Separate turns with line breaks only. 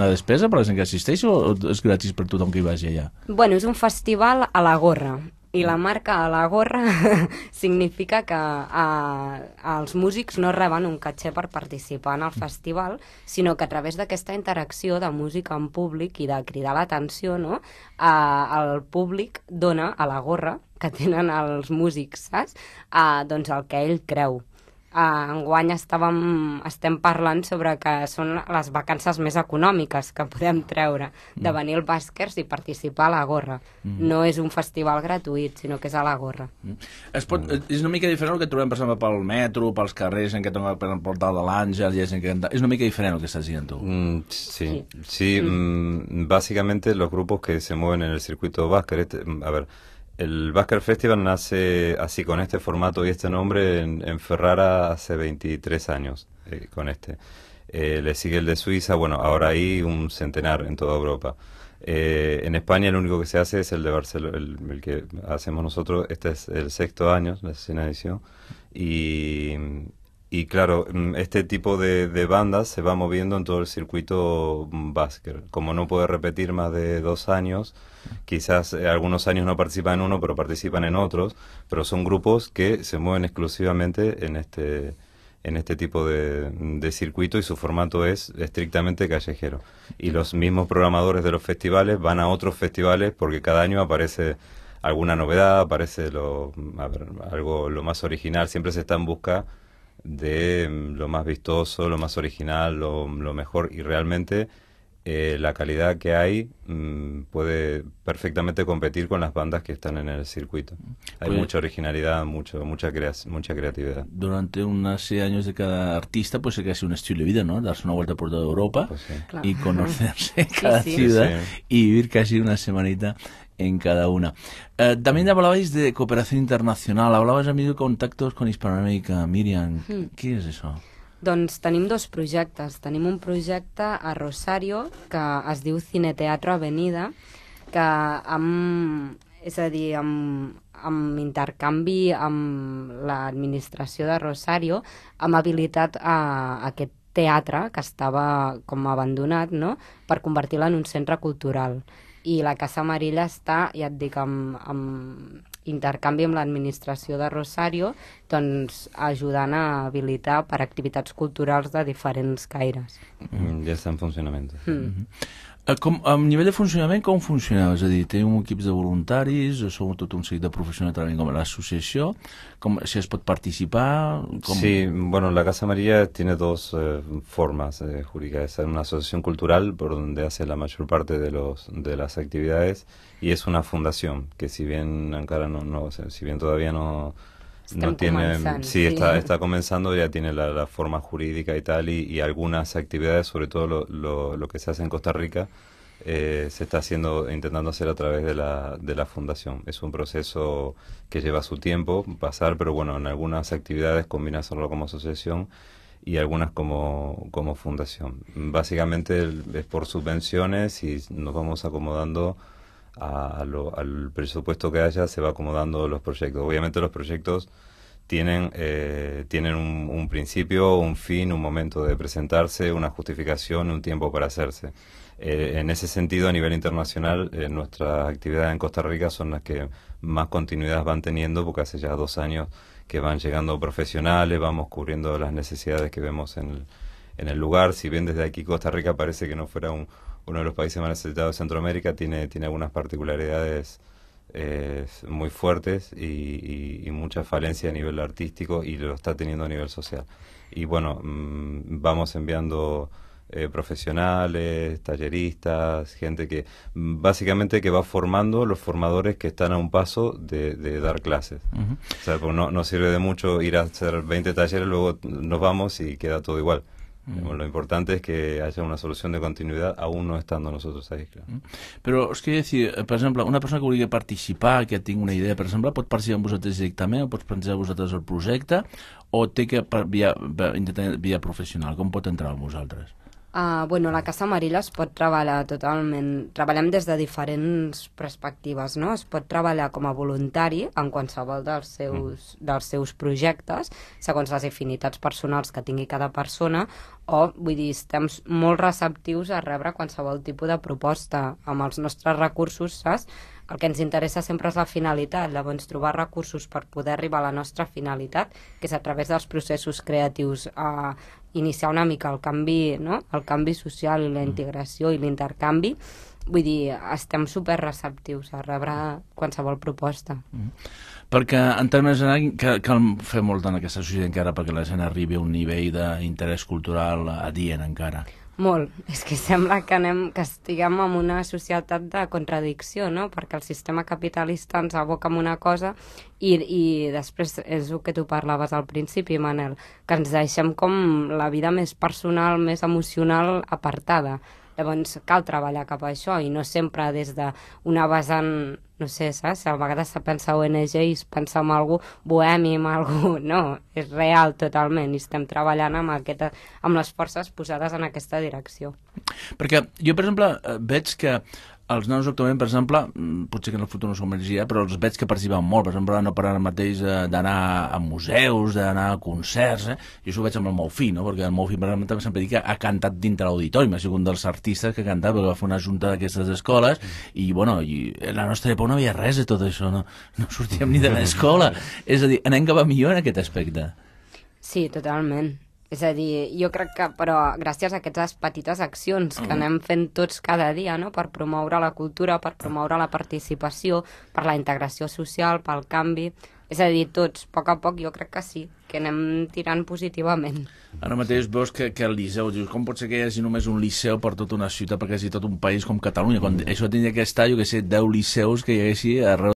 una despesa per la gent que assisteix o és gratis per tothom que hi vagi allà?
Bueno, és un festival a la gorra i la mm. marca a la gorra significa que a, els músics no reben un catxer per participar en el mm. festival, sinó que a través d'aquesta interacció de música en públic i de cridar l'atenció, no? A, el públic dona a la gorra que tenen els músics, saps? A, doncs el que ell creu eh, enguany estàvem, estem parlant sobre que són les vacances més econòmiques que podem treure de mm. venir al Bàskers i participar a la gorra. Mm. No és un festival gratuït, sinó que és a la gorra. Mm.
Es pot, mm. és una mica diferent el que trobem, per exemple, pel metro, pels
carrers, en què trobem per el portal de l'Àngel, hi gent que És una mica diferent el que estàs dient tu. Mm, sí, sí. sí mm. mm. básicamente los que se mouen en el circuit Bàskers, eh, a veure, El Basker Festival nace así con este formato y este nombre en, Ferrara hace 23 años, eh, con este. Eh, le sigue el de Suiza, bueno, ahora hay un centenar en toda Europa. Eh, en España el único que se hace es el de Barcelona, el, que hacemos nosotros, este es el sexto año, la sexta edición, y, y claro, mm, este tipo de, bandas se va moviendo en todo el circuito mm, Basker. Como no puede repetir más de dos años, quizás eh, algunos años no participan en uno, pero participan en otros, pero son grupos que se mueven exclusivamente en este, en este tipo de, circuito y su formato es estrictamente callejero. Y los mismos programadores de los festivales van a otros festivales porque cada año aparece alguna novedad, aparece lo, mm, algo lo más original, siempre se está en busca de mm, lo más vistoso, lo más original, lo, mejor y realmente eh, la calidad que hay mm, puede perfectamente competir con las bandas que están en el circuito. Hay pues mucha originalidad, mucho, mucha, mucha creatividad.
Durante unos años de cada artista, pues es casi un estilo de vida, ¿no? Darse una vuelta por toda Europa pues y conocerse en cada ciudad y vivir casi una semanita en cada una. Eh, también mm. hablabais de cooperación internacional, a mí de contactos con Hispanoamérica. Miriam, mm. ¿qué es eso?
Doncs tenim dos projectes. Tenim un projecte a Rosario que es diu Cineteatro Avenida, que amb, és a dir, amb, amb intercanvi amb l'administració de Rosario hem habilitat a, eh, a aquest teatre que estava com abandonat no? per convertir-lo en un centre cultural i la Casa Amarilla està, ja et dic, amb, amb intercanvi amb l'administració de Rosario, doncs ajudant a habilitar per activitats culturals de diferents caires.
Mm, ja està en funcionament.
Mm. Mm
-hmm. Eh, com, a nivell de funcionament, com funciona? És a dir, tenim equips de voluntaris, som
tot un seguit de professionals també com l'associació, com si es pot participar? Com... Sí, bueno, la Casa María tiene dos eh, formas eh, jurídicas. Es una asociación cultural por donde hace la mayor parte de, los, de las actividades y es una fundación que si bien encara no, no si bien todavía no no tiene, sí, Está, está comenzando, ya tiene la, forma jurídica y tal, y, algunas actividades, sobre todo lo, lo, que se hace en Costa Rica, eh, se está haciendo, intentando hacer a través de la, de la fundación. Es un proceso que lleva su tiempo pasar, pero bueno, en algunas actividades combina hacerlo como asociación y algunas como, como fundación. Básicamente es por subvenciones y nos vamos acomodando a al presupuesto que haya se va acomodando los proyectos. Obviamente los proyectos tienen, eh, tienen un, principio, un fin, un momento de presentarse, una justificación, un tiempo para hacerse. Eh, en ese sentido, a nivel internacional, eh, nuestras actividades en Costa Rica son las que más continuidad van teniendo, porque hace ya dos años que van llegando profesionales, vamos cubriendo las necesidades que vemos en en el lugar, si bien desde aquí Costa Rica parece que no fuera un, uno de los países más necesitados de Centroamérica, tiene, algunas particularidades eh, muy fuertes y, mucha falencia a nivel artístico y lo está teniendo a nivel social. Y bueno, mm, vamos enviando... Eh, profesionales, talleristas, gente que mm, básicamente que va formando los formadores que están a un paso de, dar clases. O sea, pues no, no, sirve de mucho ir a hacer 20 talleres, luego nos vamos y queda todo igual. Mm. Bueno, lo importante es que haya una solución de continuidad aún no estando nosotros ahí, Claro. Mm. Però és que
decir, eh, per exemple, una persona que vulgui participar, que tingui una idea, per exemple, pot participar amb vosaltres directament, o pot plantejar vosaltres el projecte, o té que via, via, via professional, com pot entrar amb vosaltres?
Uh, bueno, la Casa Amarilla es pot treballar totalment. Treballem des de diferents perspectives, no? Es pot treballar com a voluntari en qualsevol dels seus, mm. dels seus projectes, segons les afinitats personals que tingui cada persona, o, vull dir, estem molt receptius a rebre qualsevol tipus de proposta. Amb els nostres recursos, saps? El que ens interessa sempre és la finalitat, llavors trobar recursos per poder arribar a la nostra finalitat, que és a través dels processos creatius, eh, iniciar una mica el canvi, no? el canvi social i la mm. integració i l'intercanvi, vull dir, estem super receptius a rebre qualsevol proposta. Mm -hmm.
Perquè en termes generals cal, cal fer molt en aquesta societat encara perquè la gent arribi a un nivell d'interès cultural adient encara.
Molt. És que sembla que, anem, que estiguem en una societat de contradicció, no? Perquè el sistema capitalista ens aboca en una cosa i, i després és el que tu parlaves al principi, Manel, que ens deixem com la vida més personal, més emocional, apartada. Llavors cal treballar cap a això i no sempre des d'una vessant, no sé, saps? A vegades se pensa ONG i es pensa en algú bohemi, en algú... No, és real totalment i estem treballant amb, aquesta, amb les forces posades en aquesta direcció.
Perquè jo, per exemple, eh, veig que els nanos actualment, per exemple, mm, potser que en el futur no s'ho mereixia, però els veig que participen molt, per exemple, no parar mateix eh, d'anar a museus, d'anar a concerts, eh? jo això ho veig amb el meu fill, no? perquè el meu fill, per exemple, sempre dic que ha cantat dintre l'auditori, m'ha sigut un dels artistes que ha cantat, perquè va fer una junta d'aquestes escoles, i, bueno, i en la nostra època no havia res de tot això, no, no sortíem ni de l'escola, és a dir, anem que va millor en aquest aspecte.
Sí, totalment. És a dir, jo crec que, però, gràcies a aquestes petites accions que anem fent tots cada dia, no?, per promoure la cultura, per promoure la participació, per la integració social, pel canvi... És a dir, tots, a poc a poc, jo crec que sí, que anem tirant positivament.
Ara mateix veus que, que el Liceu, dius, com pot ser que hi hagi només un Liceu per tota una ciutat, per quasi tot un país com Catalunya? Quan mm. això tindria que estar, jo que sé, 10 Liceus que hi haguessin arreu